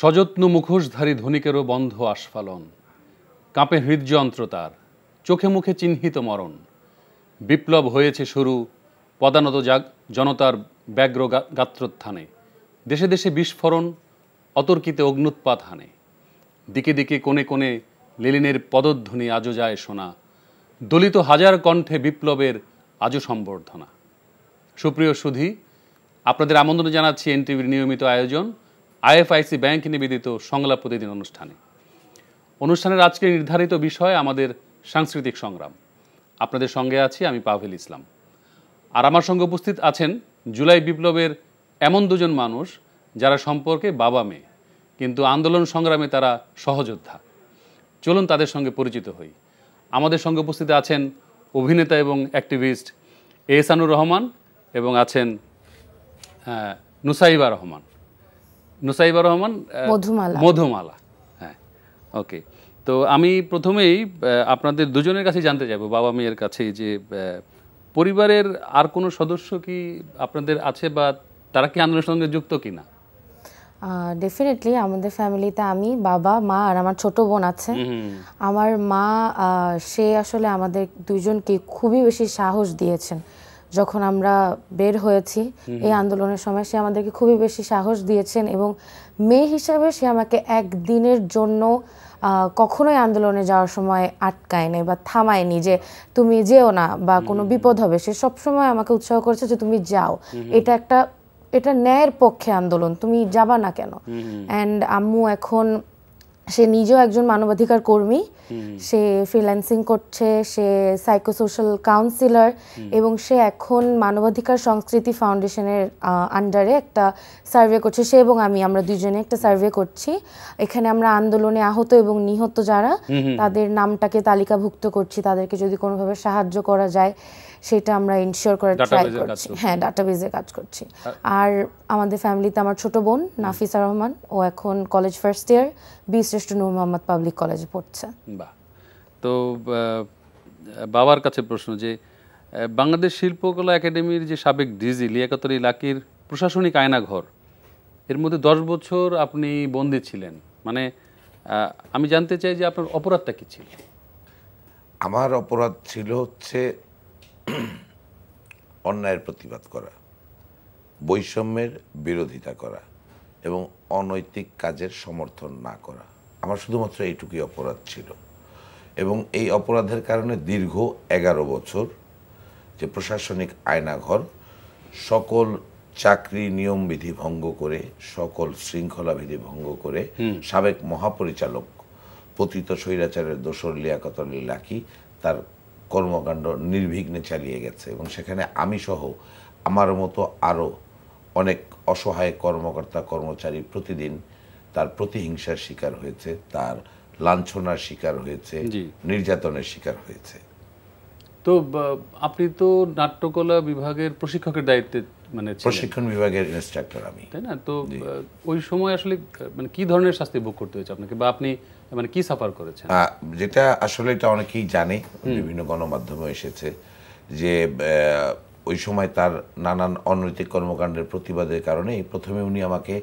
সযত্ন মুখোশধারী ধনিকেরও বন্ধ আস্ফালন কাঁপে হৃদযন্ত্র তার চোখে মুখে চিহ্নিত মরণ বিপ্লব হয়েছে শুরু পদানত জাগ জনতার ব্যগ্র গাত্রোত্থানে দেশে দেশে বিস্ফোরণ অতর্কিতে অগ্নুৎপাত হানে দিকে দিকে কোণে কোণে লেলিনের পদধ্বনি আজও যায় শোনা দলিত হাজার কণ্ঠে বিপ্লবের আজও সম্বর্ধনা সুপ্রিয় সুধী আপনাদের আমন্ত্রণ জানাচ্ছি এনটিভির নিয়মিত আয়োজন আইএফআইসি ব্যাংক নিবেদিত সংলাপ প্রতিদিন অনুষ্ঠানে অনুষ্ঠানের আজকে নির্ধারিত বিষয় আমাদের সাংস্কৃতিক সংগ্রাম আপনাদের সঙ্গে আছি আমি পাভেল ইসলাম আর আমার সঙ্গে উপস্থিত আছেন জুলাই বিপ্লবের এমন দুজন মানুষ যারা সম্পর্কে বাবা মেয়ে কিন্তু আন্দোলন সংগ্রামে তারা সহযোদ্ধা চলুন তাদের সঙ্গে পরিচিত হই আমাদের সঙ্গে উপস্থিত আছেন অভিনেতা এবং অ্যাক্টিভিস্ট এহসানুর রহমান এবং আছেন নুসাইবা রহমান নুসাইবা রহমান মধুমালা মধুমালা হ্যাঁ ওকে তো আমি প্রথমেই আপনাদের দুজনের কাছে জানতে যাব বাবা মেয়ের কাছে যে পরিবারের আর কোনো সদস্য কি আপনাদের আছে বা তারা কি আন্দোলনের সঙ্গে যুক্ত কি না ডেফিনেটলি আমাদের ফ্যামিলিতে আমি বাবা মা আর আমার ছোট বোন আছে আমার মা সে আসলে আমাদের দুজনকে খুবই বেশি সাহস দিয়েছেন যখন আমরা বের হয়েছি এই আন্দোলনের সময় সে আমাদেরকে খুবই বেশি সাহস দিয়েছেন এবং মেয়ে হিসাবে সে আমাকে একদিনের জন্য কখনোই আন্দোলনে যাওয়ার সময় আটকায় নাই বা থামায়নি যে তুমি যেও না বা কোনো বিপদ হবে সে সবসময় আমাকে উৎসাহ করেছে যে তুমি যাও এটা একটা এটা ন্যায়ের পক্ষে আন্দোলন তুমি যাবা না কেন অ্যান্ড আম্মু এখন সে নিজেও একজন মানবাধিকার কর্মী সে ফ্রিল্যান্সিং করছে সে সাইকোসোশ্যাল কাউন্সিলর এবং সে এখন মানবাধিকার সংস্কৃতি ফাউন্ডেশনের আন্ডারে একটা সার্ভে করছে সে এবং আমি আমরা দুজনে একটা সার্ভে করছি এখানে আমরা আন্দোলনে আহত এবং নিহত যারা তাদের নামটাকে তালিকাভুক্ত করছি তাদেরকে যদি কোনোভাবে সাহায্য করা যায় সেটা আমরা ইনশিওর করার ট্রাই করছি হ্যাঁ ডাটাবেজে কাজ করছি আর আমাদের ফ্যামিলিতে আমার ছোট বোন নাফিসা রহমান ও এখন কলেজ ফার্স্ট ইয়ার বি শ্রেষ্ঠ নূর মোহাম্মদ পাবলিক কলেজে পড়ছে তো বাবার কাছে প্রশ্ন যে বাংলাদেশ শিল্পকলা একাডেমির যে সাবেক ডিজি লিয়াকতর ইলাকির প্রশাসনিক আয়নাঘর এর মধ্যে দশ বছর আপনি বন্দী ছিলেন মানে আমি জানতে চাই যে আপনার অপরাধটা কী ছিল আমার অপরাধ ছিল হচ্ছে অন্যায়ের প্রতিবাদ করা বৈষম্যের বিরোধিতা করা এবং অনৈতিক কাজের সমর্থন না করা আমার শুধুমাত্র এইটুকুই অপরাধ ছিল এবং এই অপরাধের কারণে দীর্ঘ এগারো বছর যে প্রশাসনিক আয়নাঘর সকল চাকরি নিয়মবিধি ভঙ্গ করে সকল শৃঙ্খলাবিধি ভঙ্গ করে সাবেক মহাপরিচালক পতিত স্বৈরাচারের দোসর লিয়াকতলি লাকি তার কর্মকাণ্ড নির্বিঘ্নে চালিয়ে গেছে এবং সেখানে আমি সহ আমার মতো আরও অনেক অসহায় কর্মকর্তা কর্মচারী প্রতিদিন তার প্রতিহিংসার শিকার হয়েছে তার লাঞ্ছনার শিকার হয়েছে নির্যাতনের শিকার হয়েছে তো আপনি তো নাট্যকলা বিভাগের প্রশিক্ষকের দায়িত্বে মানে প্রশিক্ষণ বিভাগের ইনস্ট্রাক্টর আমি তাই না তো ওই সময় আসলে মানে কি ধরনের শাস্তি ভোগ করতে হয়েছে আপনাকে বা আপনি মানে কি সাফার করেছেন যেটা আসলে এটা অনেকেই জানে বিভিন্ন গণমাধ্যমে এসেছে যে ওই সময় তার নানান অনৈতিক কর্মকাণ্ডের প্রতিবাদের কারণে প্রথমে উনি আমাকে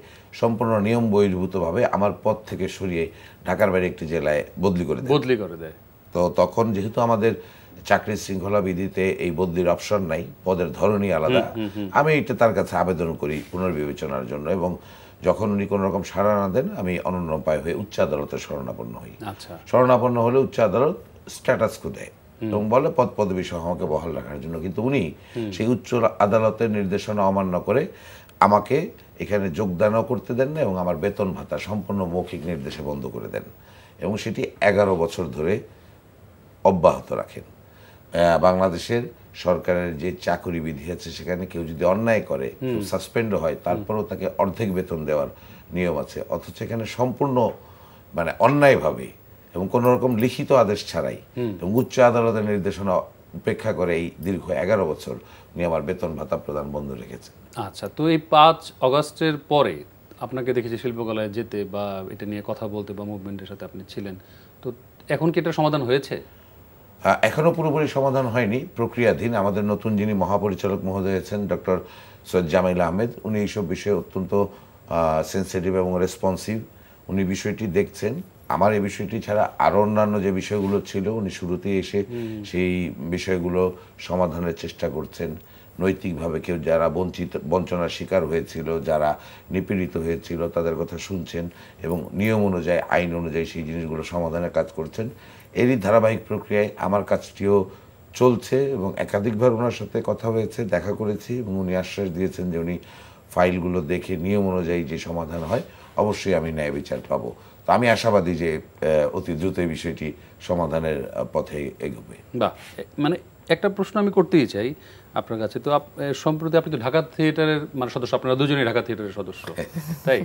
সম্পূর্ণ নিয়ম বহির্ভূতভাবে আমার পথ থেকে সরিয়ে ঢাকার বাইরে একটি জেলায় বদলি করে দেয় বদলি করে দেয় তো তখন যেহেতু আমাদের চাকরির শৃঙ্খলা বিধিতে এই বদলির অপশন নাই পদের ধরনই আলাদা আমি এটা তার কাছে আবেদন করি পুনর্বিবেচনার জন্য এবং যখন উনি কোনো রকম সাড়া না দেন আমি অনন্য উপায় হয়ে উচ্চ আদালতে শরণাপন্ন হই শরণাপন্ন আচ্ছা। হলে উচ্চ আদালত স্ট্যাটাস দেয় এবং বলে পদ পদবী সহ আমাকে বহাল রাখার জন্য কিন্তু উনি সেই উচ্চ আদালতের নির্দেশনা অমান্য করে আমাকে এখানে যোগদানও করতে দেন না এবং আমার বেতন ভাতা সম্পূর্ণ মৌখিক নির্দেশে বন্ধ করে দেন এবং সেটি এগারো বছর ধরে অব্যাহত রাখেন বাংলাদেশের সরকারের যে চাকরি বিধি আছে সেখানে কেউ যদি অন্যায় করে সাসপেন্ড হয় তারপরেও তাকে অর্ধেক বেতন দেওয়ার নিয়ম আছে অথচ এখানে সম্পূর্ণ মানে অন্যায়ভাবে এবং কোনো রকম লিখিত আদেশ ছাড়াই এবং উচ্চ আদালতের নির্দেশনা উপেক্ষা করে এই দীর্ঘ এগারো বছর উনি আমার বেতন ভাতা প্রদান বন্ধ রেখেছে আচ্ছা তো এই পাঁচ অগস্টের পরে আপনাকে দেখেছি শিল্পকলায় যেতে বা এটা নিয়ে কথা বলতে বা মুভমেন্টের সাথে আপনি ছিলেন তো এখন কি এটা সমাধান হয়েছে এখনও পুরোপুরি সমাধান হয়নি প্রক্রিয়াধীন আমাদের নতুন যিনি মহাপরিচালক মহোদয় আছেন ডক্টর সৈয়দ জামাইল আহমেদ উনি এইসব বিষয়ে অত্যন্ত সেন্সিটিভ এবং রেসপন্সিভ উনি বিষয়টি দেখছেন আমার এই বিষয়টি ছাড়া আরও অন্যান্য যে বিষয়গুলো ছিল উনি শুরুতেই এসে সেই বিষয়গুলো সমাধানের চেষ্টা করছেন নৈতিকভাবে কেউ যারা বঞ্চিত বঞ্চনার শিকার হয়েছিল যারা নিপীড়িত হয়েছিল তাদের কথা শুনছেন এবং নিয়ম অনুযায়ী আইন অনুযায়ী সেই জিনিসগুলো সমাধানের কাজ করছেন এরই ধারাবাহিক প্রক্রিয়ায় আমার কাজটিও চলছে এবং একাধিকবার ওনার সাথে কথা হয়েছে দেখা করেছি এবং উনি আশ্বাস দিয়েছেন যে উনি ফাইলগুলো দেখে নিয়ম অনুযায়ী যে সমাধান হয় অবশ্যই আমি ন্যায় বিচার পাবো তো আমি আশাবাদী যে অতি দ্রুত এই বিষয়টি সমাধানের পথে এগোবে বা মানে একটা প্রশ্ন আমি করতেই চাই আপনার কাছে তো সম্প্রতি আপনি তো ঢাকা থিয়েটারের মানে সদস্য আপনারা দুজনেই ঢাকা থিয়েটারের সদস্য তাই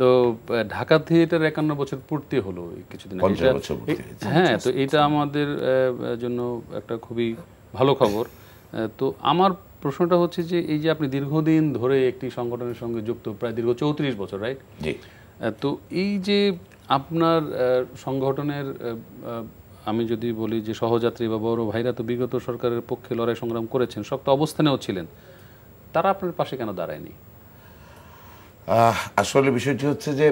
তো ঢাকা থিয়েটার একান্ন বছর পূর্তি হলো কিছুদিন হ্যাঁ তো এটা আমাদের জন্য একটা খুবই ভালো খবর তো আমার প্রশ্নটা হচ্ছে যে এই যে আপনি দীর্ঘদিন ধরে একটি সংগঠনের সঙ্গে যুক্ত প্রায় দীর্ঘ চৌত্রিশ বছর রাইট তো এই যে আপনার সংগঠনের আমি যদি বলি যে সহযাত্রী বা বড় ভাইরা তো বিগত সরকারের পক্ষে লড়াই সংগ্রাম করেছেন শক্ত অবস্থানেও ছিলেন তারা আপনার পাশে কেন দাঁড়ায়নি আসলে বিষয়টি হচ্ছে যে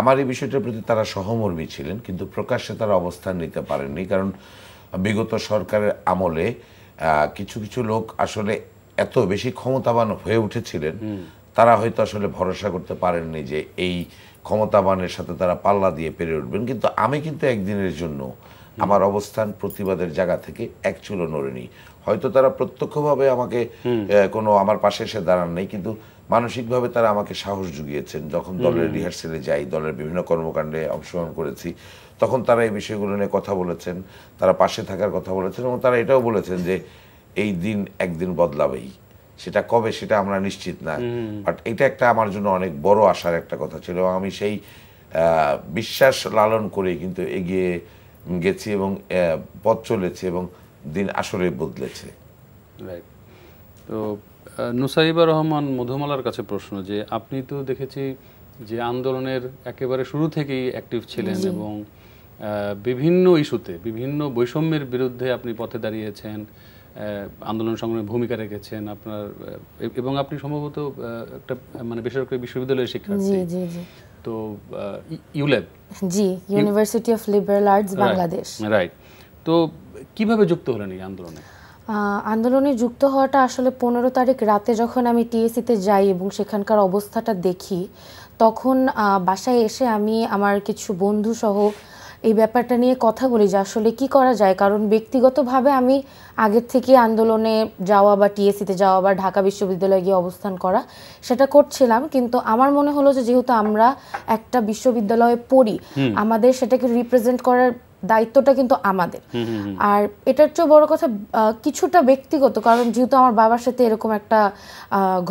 আমার এই বিষয়টার প্রতি তারা সহমর্মী ছিলেন কিন্তু প্রকাশ্যে তারা অবস্থান নিতে পারেননি কারণ বিগত সরকারের আমলে কিছু কিছু লোক আসলে এত বেশি ক্ষমতাবান হয়ে উঠেছিলেন তারা হয়তো আসলে ভরসা করতে পারেননি যে এই ক্ষমতাবানের সাথে তারা পাল্লা দিয়ে পেরে উঠবেন কিন্তু আমি কিন্তু একদিনের জন্য আমার অবস্থান প্রতিবাদের জায়গা থেকে এক চুলো নড়েনি হয়তো তারা প্রত্যক্ষভাবে আমাকে কোনো আমার পাশে এসে দাঁড়ান নেই কিন্তু মানসিকভাবে তারা আমাকে সাহস জুগিয়েছেন যখন দলের রিহার্সেলে যাই দলের বিভিন্ন কর্মকাণ্ডে অংশগ্রহণ করেছি তখন তারা এই বিষয়গুলো নিয়ে কথা বলেছেন তারা পাশে থাকার কথা বলেছেন এবং তারা এটাও বলেছেন যে এই দিন একদিন বদলাবেই সেটা কবে সেটা আমরা নিশ্চিত না বাট এটা একটা আমার জন্য অনেক বড় আশার একটা কথা ছিল আমি সেই বিশ্বাস লালন করে কিন্তু এগিয়ে গেছি এবং পথ চলেছে এবং দিন আসলে বদলেছে তো নুসাইবা রহমান মধুমালার কাছে প্রশ্ন যে আপনি তো দেখেছি যে আন্দোলনের একেবারে শুরু থেকেই অ্যাক্টিভ ছিলেন এবং বিভিন্ন ইস্যুতে বিভিন্ন বৈষম্যের বিরুদ্ধে আপনি পথে দাঁড়িয়েছেন আন্দোলন সংগ্রামে ভূমিকা রেখেছেন আপনার এবং আপনি সম্ভবত একটা মানে বেসরকারি বিশ্ববিদ্যালয়ের শিক্ষার্থী তো ইউল্যাব জি university of liberal arts Bangladesh right তো কিভাবে যুক্ত হলেন এই আন্দোলনে আন্দোলনে যুক্ত হওয়াটা আসলে পনেরো তারিখ রাতে যখন আমি টিএসিতে যাই এবং সেখানকার অবস্থাটা দেখি তখন বাসায় এসে আমি আমার কিছু বন্ধু সহ এই ব্যাপারটা নিয়ে কথা বলি যে আসলে কি করা যায় কারণ ব্যক্তিগতভাবে আমি আগের থেকে আন্দোলনে যাওয়া বা টিএসিতে যাওয়া বা ঢাকা বিশ্ববিদ্যালয়ে গিয়ে অবস্থান করা সেটা করছিলাম কিন্তু আমার মনে হলো যে যেহেতু আমরা একটা বিশ্ববিদ্যালয়ে পড়ি আমাদের সেটাকে রিপ্রেজেন্ট করার দায়িত্বটা কিন্তু আমাদের আর এটার চেয়ে বড় কথা কিছুটা ব্যক্তিগত কারণ যেহেতু আমার বাবার সাথে এরকম একটা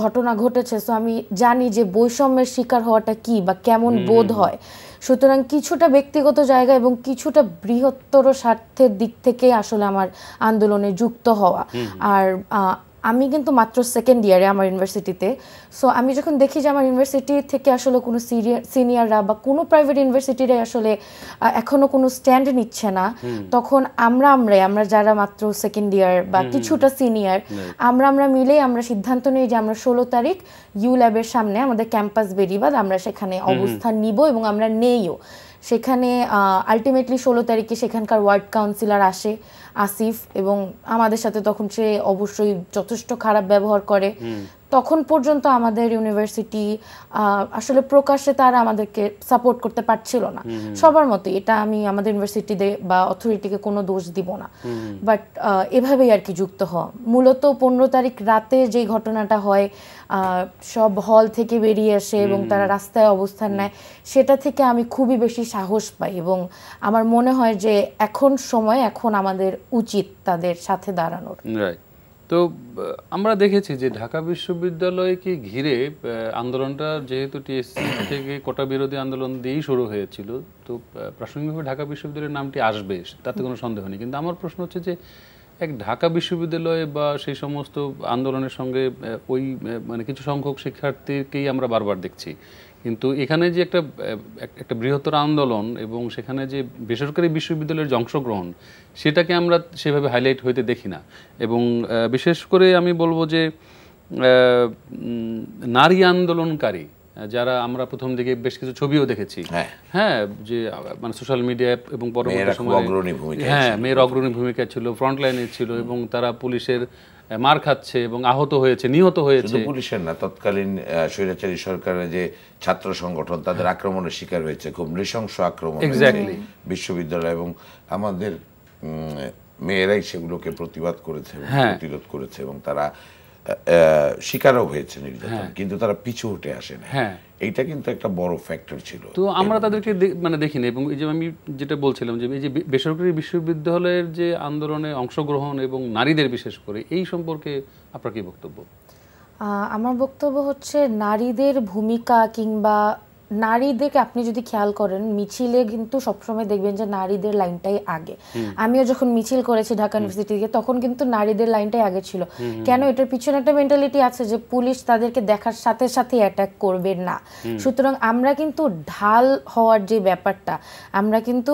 ঘটনা ঘটেছে সো আমি জানি যে বৈষম্যের শিকার হওয়াটা কি বা কেমন বোধ হয় সুতরাং কিছুটা ব্যক্তিগত জায়গা এবং কিছুটা বৃহত্তর স্বার্থের দিক থেকে আসলে আমার আন্দোলনে যুক্ত হওয়া আর আমি কিন্তু মাত্র সেকেন্ড ইয়ারে আমার ইউনিভার্সিটিতে সো আমি যখন দেখি যে আমার ইউনিভার্সিটি থেকে আসলে কোনো সিনিয়ররা বা কোনো প্রাইভেট ইউনিভার্সিটিরা আসলে এখনও কোনো স্ট্যান্ড নিচ্ছে না তখন আমরা আমরাই আমরা যারা মাত্র সেকেন্ড ইয়ার বা কিছুটা সিনিয়র আমরা আমরা মিলে আমরা সিদ্ধান্ত নিই যে আমরা ষোলো তারিখ ইউ ল্যাবের সামনে আমাদের ক্যাম্পাস বেরিবাদ আমরা সেখানে অবস্থান নিব এবং আমরা নেইও সেখানে আলটিমেটলি ষোলো তারিখে সেখানকার ওয়ার্ড কাউন্সিলর আসে আসিফ এবং আমাদের সাথে তখন সে অবশ্যই যথেষ্ট খারাপ ব্যবহার করে তখন পর্যন্ত আমাদের ইউনিভার্সিটি আসলে প্রকাশ্যে তারা আমাদেরকে সাপোর্ট করতে পারছিল না সবার মতো এটা আমি আমাদের ইউনিভার্সিটিতে বা অথরিটিকে কোনো দোষ দিব না বাট এভাবেই আর কি যুক্ত হওয়া মূলত পনেরো তারিখ রাতে যে ঘটনাটা হয় সব হল থেকে বেরিয়ে আসে এবং তারা রাস্তায় অবস্থান নেয় সেটা থেকে আমি খুবই বেশি সাহস পাই এবং আমার মনে হয় যে এখন সময় এখন আমাদের উচিত তাদের সাথে দাঁড়ানোর তো আমরা দেখেছি যে ঢাকা বিশ্ববিদ্যালয়কে ঘিরে আন্দোলনটা যেহেতু টিএসসি থেকে কোটা বিরোধী আন্দোলন দিয়েই শুরু হয়েছিল তো প্রাসঙ্গিকভাবে ঢাকা বিশ্ববিদ্যালয়ের নামটি আসবে তাতে কোনো সন্দেহ নেই কিন্তু আমার প্রশ্ন হচ্ছে যে এক ঢাকা বিশ্ববিদ্যালয়ে বা সেই সমস্ত আন্দোলনের সঙ্গে ওই মানে কিছু সংখ্যক শিক্ষার্থীকেই আমরা বারবার দেখছি কিন্তু এখানে যে একটা একটা বৃহত্তর আন্দোলন এবং সেখানে যে বেসরকারি বিশ্ববিদ্যালয়ের অংশগ্রহণ সেটাকে আমরা সেভাবে হাইলাইট হইতে দেখি না এবং বিশেষ করে আমি বলবো যে নারী আন্দোলনকারী যারা আমরা প্রথম দিকে বেশ কিছু ছবিও দেখেছি হ্যাঁ, হ্যাঁ যে মানে সোশ্যাল মিডিয়া এবং পরবর্তী সময় হ্যাঁ মেয়ের অগ্রণী ভূমিকা ছিল ফ্রন্টলাইনে ছিল এবং তারা পুলিশের মার খাচ্ছে এবং আহত হয়েছে নিহত হয়েছে পুলিশের না তৎকালীন স্বৈরাচারী সরকারের যে ছাত্র সংগঠন তাদের হ্যাঁ। আক্রমণের শিকার হয়েছে খুব নৃশংস আক্রমণ বিশ্ববিদ্যালয় এবং আমাদের মেয়েরাই সেগুলোকে প্রতিবাদ করেছে হ্যাঁ। প্রতিরোধ করেছে এবং তারা শিকারও হয়েছে নির্যাতন হ্যাঁ। কিন্তু তারা পিছু উঠে আসে না হ্যাঁ। এইটা কিন্তু একটা বড় ফ্যাক্টর ছিল তো আমরা তাদেরকে মানে দেখিনি এবং এই যে আমি যেটা বলছিলাম যে এই যে বেসরকারি বিশ্ববিদ্যালয়ের যে আন্দোলনে অংশগ্রহণ এবং নারীদের বিশেষ করে এই সম্পর্কে আপনার কি বক্তব্য আমার বক্তব্য হচ্ছে নারীদের ভূমিকা কিংবা নারীদেরকে আপনি যদি খেয়াল করেন মিছিলে কিন্তু সবসময় দেখবেন যে নারীদের লাইনটাই আগে আমিও যখন মিছিল করেছি ঢাকা ইউনিভার্সিটি থেকে তখন কিন্তু নারীদের লাইনটাই আগে ছিল কেন এটার পিছনে একটা মেন্টালিটি আছে যে পুলিশ তাদেরকে দেখার সাথে সাথে অ্যাটাক করবে না সুতরাং আমরা কিন্তু ঢাল হওয়ার যে ব্যাপারটা আমরা কিন্তু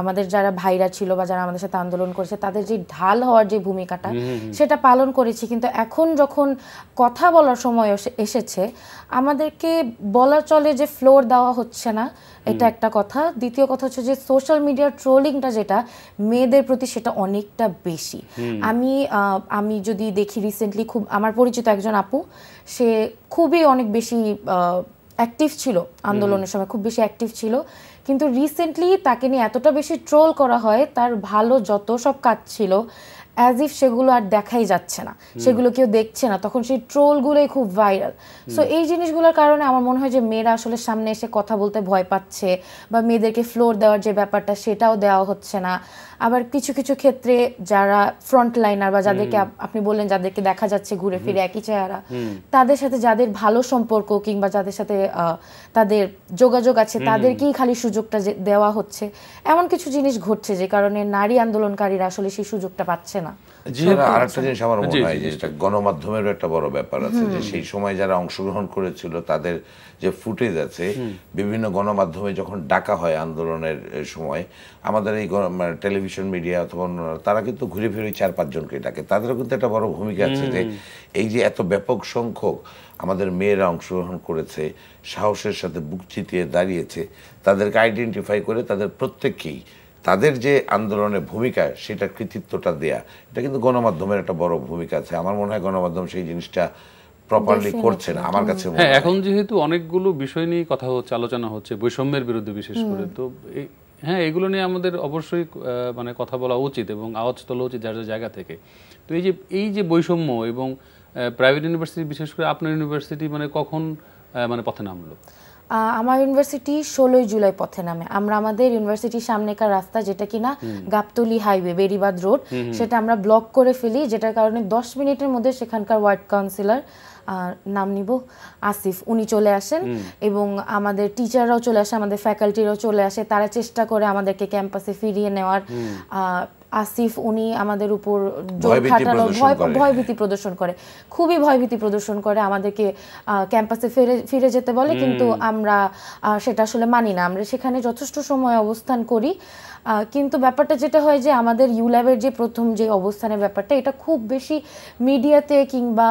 আমাদের যারা ভাইরা ছিল বা যারা আমাদের সাথে আন্দোলন করেছে তাদের যে ঢাল হওয়ার যে ভূমিকাটা সেটা পালন করেছি কিন্তু এখন যখন কথা বলার সময় এসেছে আমাদেরকে বলা চলে যে ফ্লোর দেওয়া হচ্ছে না এটা একটা কথা দ্বিতীয় কথা হচ্ছে যে সোশ্যাল মিডিয়ার ট্রোলিংটা যেটা মেয়েদের প্রতি সেটা অনেকটা বেশি আমি আমি যদি দেখি রিসেন্টলি খুব আমার পরিচিত একজন আপু সে খুবই অনেক বেশি অ্যাক্টিভ ছিল আন্দোলনের সময় খুব বেশি অ্যাক্টিভ ছিল কিন্তু রিসেন্টলি তাকে নিয়ে এতটা বেশি ট্রোল করা হয় তার ভালো যত সব কাজ ছিল অ্যাজ ইফ সেগুলো আর দেখাই যাচ্ছে না সেগুলো কেউ দেখছে না তখন সেই ট্রোলগুলোই খুব ভাইরাল সো এই জিনিসগুলোর কারণে আমার মনে হয় যে মেয়েরা আসলে সামনে এসে কথা বলতে ভয় পাচ্ছে বা মেয়েদেরকে ফ্লোর দেওয়ার যে ব্যাপারটা সেটাও দেওয়া হচ্ছে না আবার কিছু কিছু ক্ষেত্রে যারা ফ্রন্ট লাইনার বা যাদেরকে আপনি বললেন যাদেরকে দেখা যাচ্ছে ঘুরে ফিরে একই চেহারা তাদের সাথে যাদের ভালো সম্পর্ক কিংবা যাদের সাথে তাদের যোগাযোগ আছে তাদেরকেই খালি সুযোগটা দেওয়া হচ্ছে এমন কিছু জিনিস ঘটছে যে কারণে নারী আন্দোলনকারীরা আসলে সেই সুযোগটা পাচ্ছে না সেটা আরেকটা জিনিস আমার মনে হয় যে এটা গণমাধ্যমেরও একটা বড় ব্যাপার আছে যে সেই সময় যারা অংশগ্রহণ করেছিল তাদের যে ফুটেজ আছে বিভিন্ন গণমাধ্যমে যখন ডাকা হয় আন্দোলনের সময় আমাদের এই মানে টেলিভিশন মিডিয়া অথবা তারা কিন্তু ঘুরে ফিরে চার পাঁচজনকে ডাকে তাদেরও কিন্তু একটা বড় ভূমিকা আছে যে এই যে এত ব্যাপক সংখ্যক আমাদের মেয়েরা অংশগ্রহণ করেছে সাহসের সাথে বুক চিতিয়ে দাঁড়িয়েছে তাদেরকে আইডেন্টিফাই করে তাদের প্রত্যেককেই তাদের যে আন্দোলনের ভূমিকা সেটা কৃতিত্বটা দেয়া এটা কিন্তু গণমাধ্যমের একটা বড় ভূমিকা আছে আমার মনে হয় গণমাধ্যম সেই জিনিসটা প্রপারলি করছে না আমার কাছে হ্যাঁ, এখন যেহেতু অনেকগুলো বিষয় নিয়ে কথা হচ্ছে আলোচনা হচ্ছে বৈষম্যের বিরুদ্ধে বিশেষ করে তো হ্যাঁ এগুলো নিয়ে আমাদের অবশ্যই মানে কথা বলা উচিত এবং আওয়াজ তোলা উচিত যার যার জায়গা থেকে তো এই যে এই যে বৈষম্য এবং প্রাইভেট ইউনিভার্সিটি বিশেষ করে আপনার ইউনিভার্সিটি মানে কখন মানে পথে নামলো আমার ইউনিভার্সিটি ষোলোই জুলাই পথে নামে আমরা আমাদের ইউনিভার্সিটির সামনেকার রাস্তা যেটা কিনা গাবতলি হাইওয়ে বেরিবাদ রোড সেটা আমরা ব্লক করে ফেলি যেটার কারণে দশ মিনিটের মধ্যে সেখানকার ওয়ার্ড কাউন্সিলর নাম নিব আসিফ উনি চলে আসেন এবং আমাদের টিচাররাও চলে আসে আমাদের ফ্যাকাল্টিরাও চলে আসে তারা চেষ্টা করে আমাদেরকে ক্যাম্পাসে ফিরিয়ে নেওয়ার আসিফ উনি আমাদের উপর জোর খাটানো ভয় ভয়ভীতি প্রদর্শন করে খুবই ভয়ভীতি প্রদর্শন করে আমাদেরকে ক্যাম্পাসে ফিরে ফিরে যেতে বলে কিন্তু আমরা সেটা আসলে মানি না আমরা সেখানে যথেষ্ট সময় অবস্থান করি কিন্তু ব্যাপারটা যেটা হয় যে আমাদের ইউল্যাবের যে প্রথম যে অবস্থানের ব্যাপারটা এটা খুব বেশি মিডিয়াতে কিংবা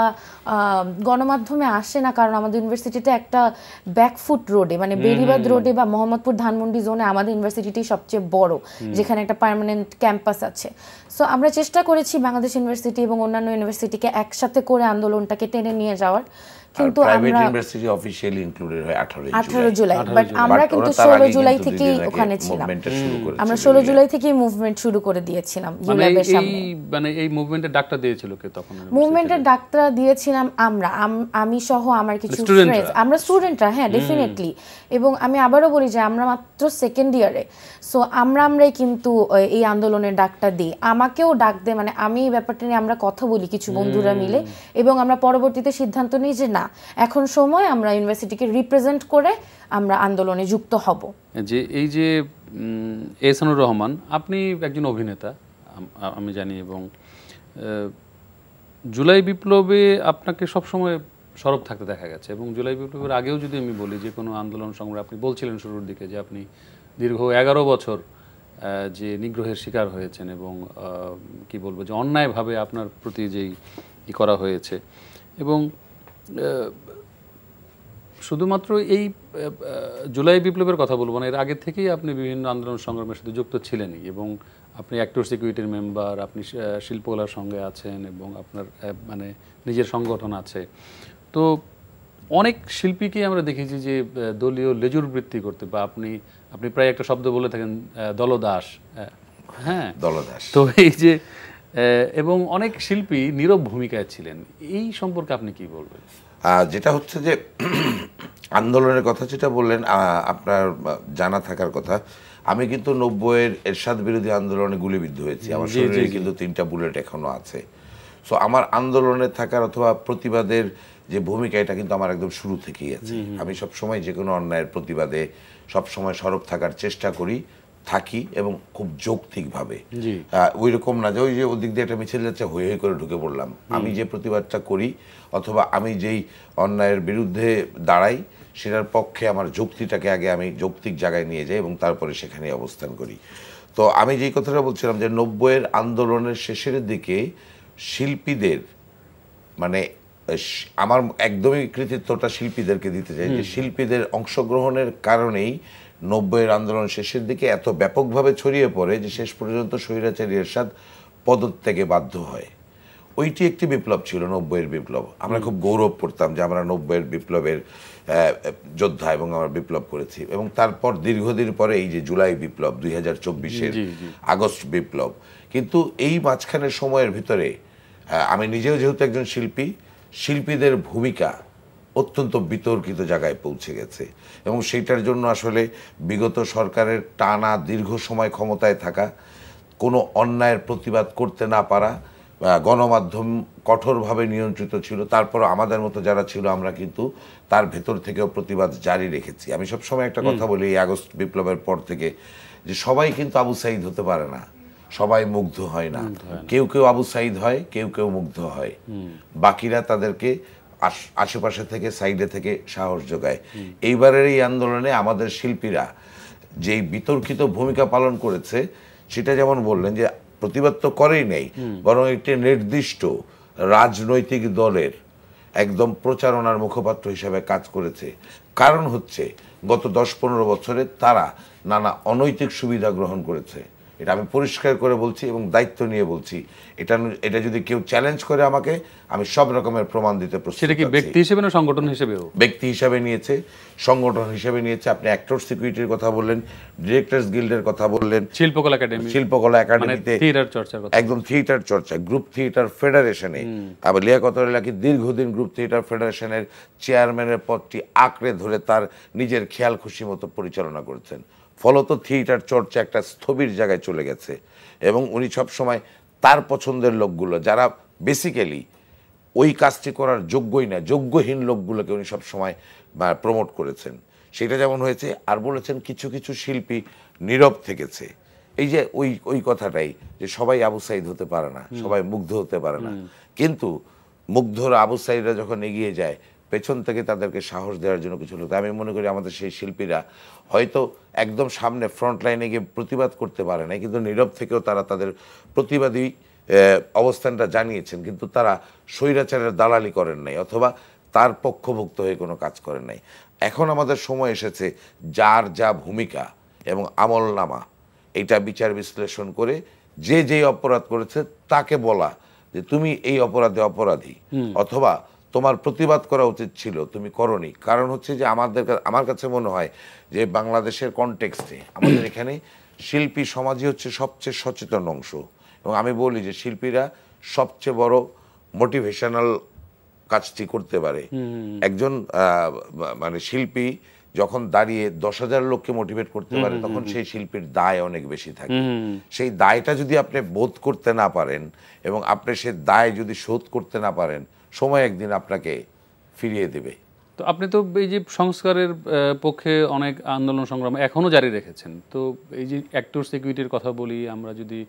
গণমাধ্যমে আসে না কারণ আমাদের ইউনিভার্সিটিটা একটা ব্যাকফুট রোডে মানে বেরিবাদ রোডে বা মোহাম্মদপুর ধানমন্ডি জোনে আমাদের ইউনিভার্সিটিটি সবচেয়ে বড় যেখানে একটা পার্মানেন্ট ক্যাম্পাস আছে সো আমরা চেষ্টা করেছি বাংলাদেশ ইউনিভার্সিটি এবং অন্যান্য ইউনিভার্সিটিকে একসাথে করে আন্দোলনটাকে টেনে নিয়ে যাওয়ার কিন্তু প্রাইভেট ইউনিভার্সিটি অফিশিয়ালি ইনক্লুডেড হয় 18 জুলাই বাট আমরা কিন্তু 16 জুলাই ওখানে ছিলাম আমরা 16 জুলাই মুভমেন্ট শুরু করে দিয়েছিলাম মানে ইউল্যাবের সামনে মানে এই দিয়েছিল কে তখন দিয়েছিলাম আমরা আমি সহ আমার কিছু ফ্রেন্ডস মানে আমরা স্টুডেন্টরা হ্যাঁ ডেফিনেটলি এবং আমি আবারও বলি যে আমরা মাত্র সেকেন্ড ইয়ারে সো আমরা আমরাই কিন্তু এই আন্দোলনের ডাকটা দিই আমাকেও ডাক দেয় মানে আমি এই ব্যাপারটা নিয়ে আমরা কথা বলি কিছু বন্ধুরা মিলে এবং আমরা পরবর্তীতে সিদ্ধান্ত নিই যে না না এখন সময় আমরা ইউনিভার্সিটিকে রিপ্রেজেন্ট করে আমরা আন্দোলনে যুক্ত হব যে এই যে এহসানুর রহমান আপনি একজন অভিনেতা আমি জানি এবং জুলাই বিপ্লবে আপনাকে সবসময় সরব থাকতে দেখা গেছে এবং জুলাই বিপ্লবের আগেও যদি আমি বলি যে কোনো আন্দোলন সংগ্রাম আপনি বলছিলেন শুরুর দিকে যে আপনি দীর্ঘ এগারো বছর যে নিগ্রহের শিকার হয়েছেন এবং কি বলবো যে অন্যায়ভাবে আপনার প্রতি যেই করা হয়েছে এবং শুধুমাত্র এই জুলাই বিপ্লবের কথা বলবো না এর আগে থেকেই আপনি বিভিন্ন আন্দোলন সংগ্রামের সাথে যুক্ত ছিলেনই এবং আপনি অ্যাক্টর সিকিউরিটির মেম্বার আপনি শিল্পকলার সঙ্গে আছেন এবং আপনার মানে নিজের সংগঠন আছে তো অনেক শিল্পীকে আমরা দেখেছি যে দলীয় লেজুর বৃত্তি করতে বা আপনি আপনি প্রায় একটা শব্দ বলে থাকেন দলদাস হ্যাঁ দলদাস তো এই যে এবং অনেক শিল্পী নীরব ভূমিকায় ছিলেন এই সম্পর্কে আপনি কি বলবেন যেটা হচ্ছে যে আন্দোলনের কথা যেটা বললেন আপনার জানা থাকার কথা আমি কিন্তু নব্বইয়ের এরশাদ বিরোধী আন্দোলনে গুলিবিদ্ধ হয়েছি আমার শরীরে কিন্তু তিনটা বুলেট এখনো আছে সো আমার আন্দোলনে থাকার অথবা প্রতিবাদের যে ভূমিকা এটা কিন্তু আমার একদম শুরু থেকেই আছে আমি সব সময় যে কোনো অন্যায়ের প্রতিবাদে সব সময় সরব থাকার চেষ্টা করি থাকি এবং খুব যৌক্তিকভাবে ওই রকম না যে ওই যে ওদিক দিয়ে একটা মিছিল যাচ্ছে হয়ে হয়ে করে ঢুকে পড়লাম আমি যে প্রতিবাদটা করি অথবা আমি যেই অন্যায়ের বিরুদ্ধে দাঁড়াই সেটার পক্ষে আমার যুক্তিটাকে আগে আমি যৌক্তিক জায়গায় নিয়ে যাই এবং তারপরে সেখানে অবস্থান করি তো আমি যেই কথাটা বলছিলাম যে নব্বইয়ের আন্দোলনের শেষের দিকে শিল্পীদের মানে আমার একদমই কৃতিত্বটা শিল্পীদেরকে দিতে চাই যে শিল্পীদের অংশগ্রহণের কারণেই নব্বইয়ের আন্দোলন শেষের দিকে এত ব্যাপকভাবে ছড়িয়ে পড়ে যে শেষ পর্যন্ত স্বৈরাচারী এরশাদ পদত্যাগে বাধ্য হয় ওইটি একটি বিপ্লব ছিল নব্বইয়ের বিপ্লব আমরা খুব গৌরব করতাম যে আমরা নব্বইয়ের বিপ্লবের যোদ্ধা এবং আমরা বিপ্লব করেছি এবং তারপর দীর্ঘদিন পরে এই যে জুলাই বিপ্লব দুই হাজার চব্বিশের আগস্ট বিপ্লব কিন্তু এই মাঝখানের সময়ের ভিতরে আমি নিজেও যেহেতু একজন শিল্পী শিল্পীদের ভূমিকা অত্যন্ত বিতর্কিত জায়গায় পৌঁছে গেছে এবং সেইটার জন্য আসলে বিগত সরকারের টানা দীর্ঘ সময় ক্ষমতায় থাকা কোনো অন্যায়ের প্রতিবাদ করতে না পারা গণমাধ্যম কঠোরভাবে নিয়ন্ত্রিত ছিল তারপর আমাদের মতো যারা ছিল আমরা কিন্তু তার ভেতর থেকেও প্রতিবাদ জারি রেখেছি আমি সবসময় একটা কথা বলি এই আগস্ট বিপ্লবের পর থেকে যে সবাই কিন্তু আবু সাইদ হতে পারে না সবাই মুগ্ধ হয় না কেউ কেউ আবু সাইদ হয় কেউ কেউ মুগ্ধ হয় বাকিরা তাদেরকে আশেপাশে থেকে সাইডে থেকে সাহস যোগায় এইবারের এই আন্দোলনে আমাদের শিল্পীরা যেই বিতর্কিত ভূমিকা পালন করেছে সেটা যেমন বললেন যে প্রতিবাদ তো করেই নেই বরং একটি নির্দিষ্ট রাজনৈতিক দলের একদম প্রচারণার মুখপাত্র হিসেবে কাজ করেছে কারণ হচ্ছে গত দশ পনেরো বছরে তারা নানা অনৈতিক সুবিধা গ্রহণ করেছে এটা আমি পরিষ্কার করে বলছি এবং দায়িত্ব নিয়ে বলছি এটা এটা যদি কেউ চ্যালেঞ্জ করে আমাকে আমি সব রকমের প্রমাণ দিতে প্রস্তুত সেটা কি ব্যক্তি হিসেবে না সংগঠন হিসেবে ব্যক্তি হিসাবে নিয়েছে সংগঠন হিসেবে নিয়েছে আপনি অ্যাক্টর সিকিউরিটির কথা বললেন ডিরেক্টরস গিল্ডের কথা বললেন শিল্পকলা একাডেমি শিল্পকলা একাডেমিতে মানে থিয়েটার চর্চা একদম থিয়েটার চর্চা গ্রুপ থিয়েটার ফেডারেশনে আবার লিয়া কত লাকি দীর্ঘদিন গ্রুপ থিয়েটার ফেডারেশনের চেয়ারম্যানের পদটি আঁকড়ে ধরে তার নিজের খেয়াল খুশি মতো পরিচালনা করছেন ফলত থিয়েটার চর্চা একটা স্থবির জায়গায় চলে গেছে এবং উনি সময় তার পছন্দের লোকগুলো যারা বেসিক্যালি ওই কাজটি করার যোগ্যই না যোগ্যহীন লোকগুলোকে উনি সবসময় প্রমোট করেছেন সেটা যেমন হয়েছে আর বলেছেন কিছু কিছু শিল্পী নীরব থেকেছে এই যে ওই ওই কথাটাই যে সবাই আবু সাইদ হতে পারে না সবাই মুগ্ধ হতে পারে না কিন্তু মুগ্ধরা আবু সাইদরা যখন এগিয়ে যায় পেছন থেকে তাদেরকে সাহস দেওয়ার জন্য কিছু লোক আমি মনে করি আমাদের সেই শিল্পীরা হয়তো একদম সামনে ফ্রন্ট লাইনে গিয়ে প্রতিবাদ করতে পারে না কিন্তু নীরব থেকেও তারা তাদের প্রতিবাদী অবস্থানটা জানিয়েছেন কিন্তু তারা স্বৈরাচারের দালালি করেন নাই অথবা তার পক্ষভুক্ত হয়ে কোনো কাজ করেন নাই এখন আমাদের সময় এসেছে যার যা ভূমিকা এবং আমলনামা এটা বিচার বিশ্লেষণ করে যে যেই অপরাধ করেছে তাকে বলা যে তুমি এই অপরাধে অপরাধী অথবা তোমার প্রতিবাদ করা উচিত ছিল তুমি করনি কারণ হচ্ছে যে আমাদের আমার কাছে মনে হয় যে বাংলাদেশের কনটেক্সটে আমাদের এখানে শিল্পী সমাজই হচ্ছে সবচেয়ে সচেতন অংশ এবং আমি বলি যে শিল্পীরা সবচেয়ে বড় মোটিভেশনাল কাজটি করতে পারে একজন মানে শিল্পী যখন দাঁড়িয়ে দশ হাজার লোককে মোটিভেট করতে পারে তখন সেই শিল্পীর দায় অনেক বেশি থাকে সেই দায়টা যদি আপনি বোধ করতে না পারেন এবং আপনি সে দায় যদি শোধ করতে না পারেন সময় একদিন আপনাকে ফিরিয়ে দেবে তো আপনি তো এই যে সংস্কারের পক্ষে অনেক আন্দোলন সংগ্রাম এখনও জারি রেখেছেন তো এই যে অ্যাক্টর সিকিউরিটির কথা বলি আমরা যদি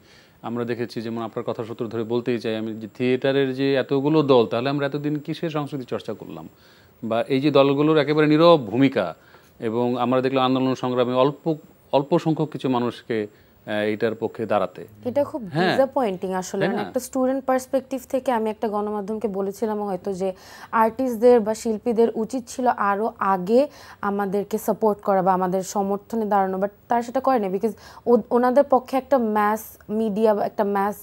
আমরা দেখেছি যেমন আপনার কথা সূত্র ধরে বলতেই চাই আমি যে থিয়েটারের যে এতগুলো দল তাহলে আমরা এতদিন কিসের সংস্কৃতি চর্চা করলাম বা এই যে দলগুলোর একেবারে নীরব ভূমিকা এবং আমরা দেখলাম আন্দোলন সংগ্রামে অল্প অল্প সংখ্যক কিছু মানুষকে এটার পক্ষে দাঁড়াতে এটা খুব ডিসঅ্যাপয়েন্টিং আসলে একটা স্টুডেন্ট পার্সপেক্টিভ থেকে আমি একটা গণমাধ্যমকে বলেছিলাম হয়তো যে আর্টিস্টদের বা শিল্পীদের উচিত ছিল আরও আগে আমাদেরকে সাপোর্ট করা বা আমাদের সমর্থনে দাঁড়ানো বাট তারা সেটা করেনি বিকজ ওনাদের পক্ষে একটা ম্যাস মিডিয়া বা একটা ম্যাস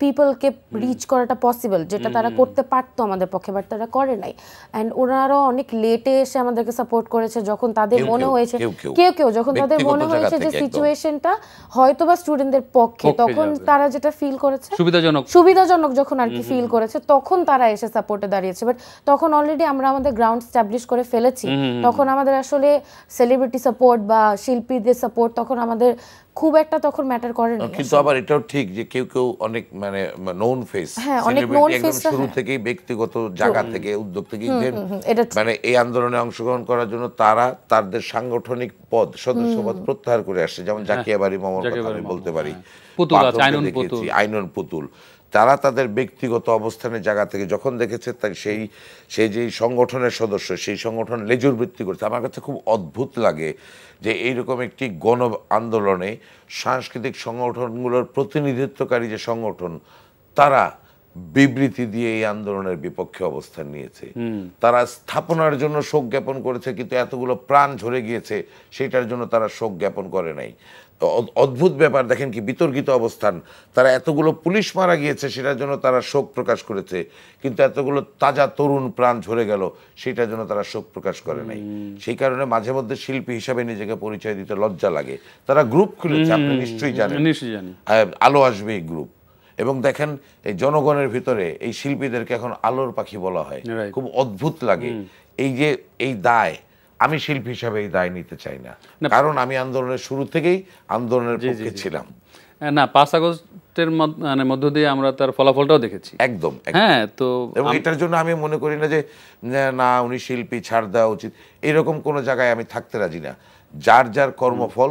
পিপলকে রিচ করাটা পসিবল যেটা তারা করতে পারতো আমাদের পক্ষে বাট তারা করে নাই অ্যান্ড ওনারাও অনেক লেটে এসে আমাদেরকে সাপোর্ট করেছে যখন তাদের মনে হয়েছে কেউ কেউ যখন তাদের মনে হয়েছে যে সিচুয়েশনটা হয়তো বা স্টুডেন্টদের পক্ষে তখন তারা যেটা ফিল করেছে সুবিধাজনক সুবিধাজনক যখন আর কি ফিল করেছে তখন তারা এসে সাপোর্টে দাঁড়িয়েছে বাট তখন অলরেডি আমরা আমাদের গ্রাউন্ড স্ট্যাবলিশ করে ফেলেছি তখন আমাদের আসলে সেলিব্রিটি সাপোর্ট বা শিল্পীদের সাপোর্ট তখন আমাদের খুব একটা তখন ম্যাটার করে না কিন্তু আবার এটাও ঠিক যে কেউ কেউ অনেক মানে নোন ফেস হ্যাঁ অনেক নোন ফেস শুরু হ্যাঁ। থেকে ব্যক্তিগত জায়গা থেকে উদ্যোগ থেকে মানে এই আন্দোলনে অংশগ্রহণ করার জন্য তারা তাদের সাংগঠনিক পদ সদস্য পদ প্রত্যাহার করে আসছে যেমন হ্যাঁ, জাকিয়া বাড়ি মামার কথা আমি বলতে পারি হ্যাঁ। পুতুল আইনন পুতুল তারা তাদের ব্যক্তিগত অবস্থানের জায়গা থেকে যখন দেখেছে তাই সেই সেই যেই সংগঠনের সদস্য সেই সংগঠন লেজুর বৃত্তি করছে আমার কাছে খুব অদ্ভুত লাগে যে এইরকম একটি গণ আন্দোলনে সাংস্কৃতিক সংগঠনগুলোর প্রতিনিধিত্বকারী যে সংগঠন তারা বিবৃতি দিয়ে এই আন্দোলনের বিপক্ষে অবস্থান নিয়েছে তারা স্থাপনার জন্য শোক জ্ঞাপন করেছে কিন্তু এতগুলো প্রাণ ঝরে গিয়েছে সেটার জন্য তারা শোক জ্ঞাপন করে নাই অদ্ভুত ব্যাপার দেখেন কি বিতর্কিত অবস্থান তারা এতগুলো পুলিশ মারা গিয়েছে সেটার জন্য তারা শোক প্রকাশ করেছে কিন্তু এতগুলো তাজা তরুণ প্রাণ ঝরে গেল সেটার জন্য তারা শোক প্রকাশ করে নাই সেই কারণে মাঝে মধ্যে শিল্পী হিসাবে নিজেকে পরিচয় দিতে লজ্জা লাগে তারা গ্রুপ খুলেছে আপনি নিশ্চয়ই জানেন আলো আসবে এই গ্রুপ এবং দেখেন এই জনগণের ভিতরে এই শিল্পীদেরকে এখন আলোর পাখি বলা হয় খুব অদ্ভুত লাগে এই যে এই দায় আমি শিল্পী হিসাবে এই দায় নিতে চাই না কারণ আমি আন্দোলনের শুরু থেকেই আন্দোলনের পক্ষে ছিলাম না পাঁচ আগস্টের মানে মধ্য দিয়ে আমরা তার ফলাফলটাও দেখেছি একদম হ্যাঁ তো এবং এটার জন্য আমি মনে করি না যে না উনি শিল্পী ছাড় দেওয়া উচিত এরকম কোনো জায়গায় আমি থাকতে রাজি না যার যার কর্মফল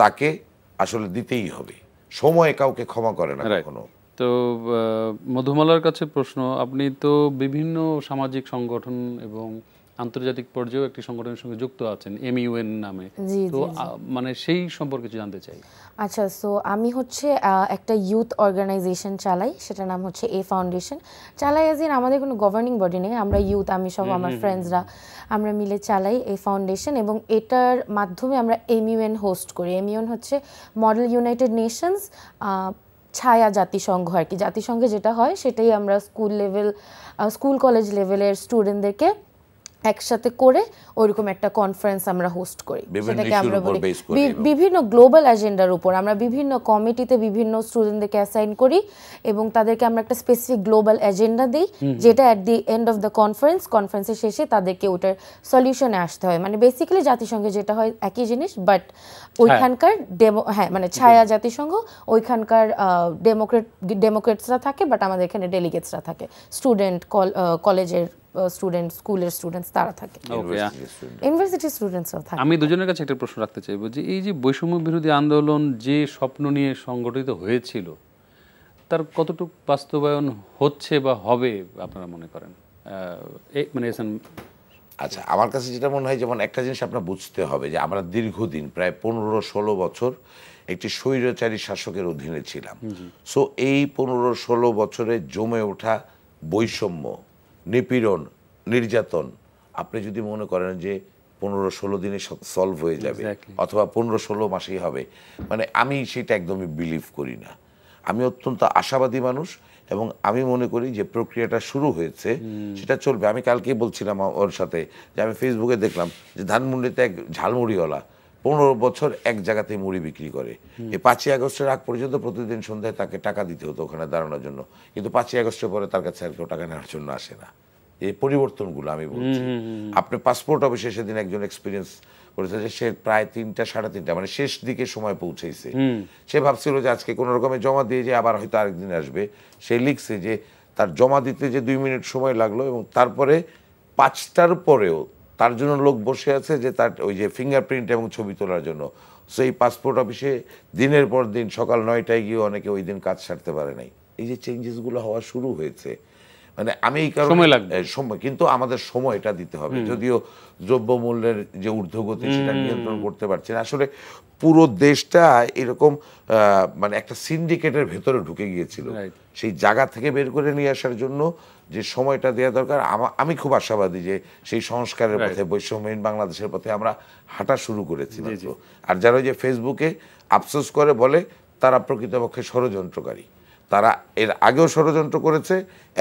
তাকে আসলে দিতেই হবে সময় কাউকে ক্ষমা করে না কখনো তো মধুমালার কাছে প্রশ্ন আপনি তো বিভিন্ন সামাজিক সংগঠন এবং আন্তর্জাতিক পর্যায়েও একটি সংগঠনের সঙ্গে যুক্ত আছেন ইউএন নামে তো মানে সেই সম্পর্কে কিছু জানতে চাই আচ্ছা সো আমি হচ্ছে একটা ইউথ অর্গানাইজেশন চালাই সেটার নাম হচ্ছে এ ফাউন্ডেশন চালাই এজ ইন আমাদের কোনো গভর্নিং বডি নেই আমরা ইউথ আমি সব আমার ফ্রেন্ডসরা আমরা মিলে চালাই এ ফাউন্ডেশন এবং এটার মাধ্যমে আমরা ইউএন হোস্ট করি ইউএন হচ্ছে মডেল ইউনাইটেড নেশনস ছায়া জাতিসংঘ আর কি জাতিসংঘে যেটা হয় সেটাই আমরা স্কুল লেভেল স্কুল কলেজ লেভেলের স্টুডেন্টদেরকে একসাথে করে ওইরকম একটা কনফারেন্স আমরা হোস্ট করি সেটাকে আমরা বলি বিভিন্ন গ্লোবাল এজেন্ডার উপর আমরা বিভিন্ন কমিটিতে বিভিন্ন স্টুডেন্টদেরকে অ্যাসাইন করি এবং তাদেরকে আমরা একটা স্পেসিফিক গ্লোবাল এজেন্ডা দিই যেটা at the end of the conference কনফারেন্সের শেষে তাদেরকে ওটার সলিউশনে আসতে হয় মানে বেসিক্যালি জাতিসংঘে যেটা হয় একই জিনিস বাট হ্যাঁ। ওইখানকার ডেমো হ্যাঁ মানে ছায়া জাতিসংঘ ওইখানকার ডেমোক্রেট ডেমোক্রেটসরা থাকে বাট আমাদের এখানে ডেলিগেটসরা থাকে স্টুডেন্ট কলেজের স্টুডেন্ট স্কুলের স্টুডেন্টস তারা থাকে ইউনিভার্সিটি স্টুডেন্টসরা থাকে আমি দুজনের কাছে একটা প্রশ্ন রাখতে চাইবো যে এই যে বৈষম্য বিরোধী আন্দোলন যে স্বপ্ন নিয়ে সংগঠিত হয়েছিল তার কতটুকু বাস্তবায়ন হচ্ছে বা হবে আপনারা মনে করেন মানে আচ্ছা আমার কাছে যেটা মনে হয় যেমন একটা জিনিস আপনার বুঝতে হবে যে আমরা দীর্ঘদিন প্রায় পনেরো ষোলো বছর একটি স্বৈরাচারী শাসকের অধীনে ছিলাম সো এই পনেরো ষোলো বছরে জমে ওঠা বৈষম্য নিপীড়ন নির্যাতন আপনি যদি মনে করেন যে পনেরো ষোলো দিনে সলভ হয়ে যাবে অথবা পনেরো ষোলো মাসেই হবে মানে আমি সেটা একদমই বিলিভ করি না আমি অত্যন্ত আশাবাদী মানুষ এবং আমি মনে করি যে প্রক্রিয়াটা শুরু হয়েছে সেটা চলবে আমি কালকেই বলছিলাম ওর সাথে যে আমি ফেসবুকে দেখলাম যে ধানমন্ডিতে এক ঝালমুড়িওয়ালা পনেরো বছর এক জায়গাতে মুড়ি বিক্রি করে এই পাঁচই আগস্টের আগ পর্যন্ত প্রতিদিন সন্ধ্যায় তাকে টাকা দিতে হতো ওখানে দাঁড়ানোর জন্য কিন্তু পাঁচই আগস্টের পরে তার কাছে আর কেউ টাকা নেওয়ার জন্য আসে না এই পরিবর্তনগুলো আমি বলছি আপনি পাসপোর্ট অফিসে সেদিন একজন এক্সপিরিয়েন্স করেছে যে সে প্রায় তিনটা সাড়ে তিনটা মানে শেষ দিকে সময় পৌঁছেছে সে ভাবছিল যে আজকে কোনো রকমের জমা দিয়ে যে আবার হয়তো আরেকদিন আসবে সে লিখছে যে তার জমা দিতে যে দুই মিনিট সময় লাগলো এবং তারপরে পাঁচটার পরেও তার জন্য লোক বসে আছে যে তার ওই যে ফিঙ্গারপ্রিন্ট এবং ছবি তোলার জন্য সো এই পাসপোর্ট অফিসে দিনের পর দিন সকাল নয়টায় গিয়ে অনেকে ওই দিন কাজ সারতে পারে নাই এই যে চেঞ্জেসগুলো হওয়া শুরু হয়েছে মানে আমি এই কারণে সময় কিন্তু আমাদের সময় এটা দিতে হবে যদিও দ্রব্যমূল্যের যে ঊর্ধ্বগতি সেটা নিয়ন্ত্রণ করতে পারছে না আসলে পুরো দেশটা এরকম মানে একটা সিন্ডিকেটের ভেতরে ঢুকে গিয়েছিল সেই জায়গা থেকে বের করে নিয়ে আসার জন্য যে সময়টা দেওয়া দরকার আমি খুব আশাবাদী যে সেই সংস্কারের পথে বৈষম্যহীন বাংলাদেশের পথে আমরা হাঁটা শুরু করেছি আর যারা ওই যে ফেসবুকে আফসোস করে বলে তারা প্রকৃতপক্ষে ষড়যন্ত্রকারী তারা এর আগেও ষড়যন্ত্র করেছে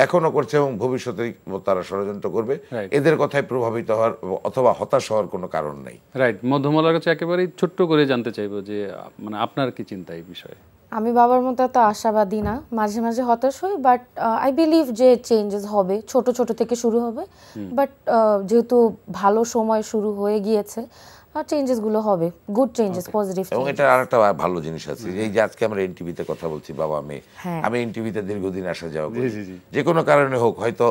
এখনও করছে এবং ভবিষ্যতে তারা ষড়যন্ত্র করবে এদের কথায় প্রভাবিত হওয়ার অথবা হতাশ হওয়ার কোনো কারণ নেই রাইট মধ্যমলার কাছে একেবারেই ছোট্ট করে জানতে চাইব যে মানে আপনার কি চিন্তা এই বিষয়ে আমি বাবার মতো এত আশাবাদী না মাঝে মাঝে হতাশ হই বাট আই বিলিভ যে চেঞ্জেস হবে ছোট ছোট থেকে শুরু হবে বাট uh, যেহেতু ভালো সময় শুরু হয়ে গিয়েছে হবে গুড চেঞ্জেস পজিটিভ এবং এটা আরেকটা ভালো জিনিস আছে এই যে আজকে আমরা এনটিভিতে কথা বলছি বাবা আমি এনটিভিতে হ্যাঁ। দীর্ঘদিন আসা যাওয়া করি যে কোনো কারণে হোক হয়তো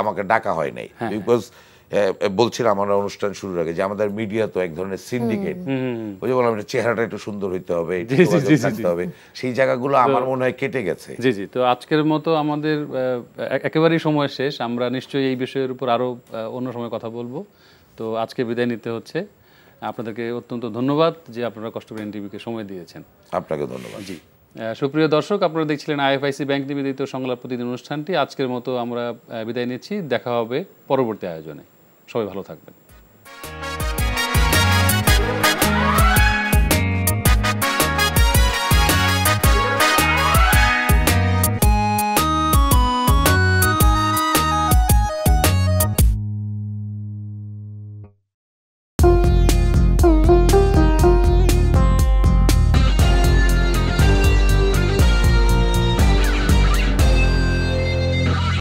আমাকে ডাকা হয় নাই বিকজ হ্যাঁ, হ্যাঁ। বলছিলাম আমরা অনুষ্ঠান শুরুর আগে যে আমাদের মিডিয়া তো এক ধরনের সিন্ডিকেট ওই যে বললাম চেহারাটা একটু সুন্দর হইতে হবে থাকতে হবে সেই জায়গাগুলো আমার মনে হয় কেটে গেছে জি জি তো আজকের মতো আমাদের একেবারেই সময় শেষ আমরা নিশ্চয়ই এই বিষয়ের উপর আরো অন্য সময় কথা বলবো তো আজকে বিদায় নিতে হচ্ছে আপনাদেরকে অত্যন্ত ধন্যবাদ যে আপনারা কষ্ট করে এনটিভিকে সময় দিয়েছেন আপনাকে ধন্যবাদ জি সুপ্রিয় দর্শক আপনারা দেখছিলেন আইএফআইসি ব্যাংক নিবেদিত সংলাপ প্রতিদিন অনুষ্ঠানটি আজকের মতো আমরা বিদায় নিচ্ছি দেখা হবে পরবর্তী আয়োজনে সবাই ভালো থাকবেন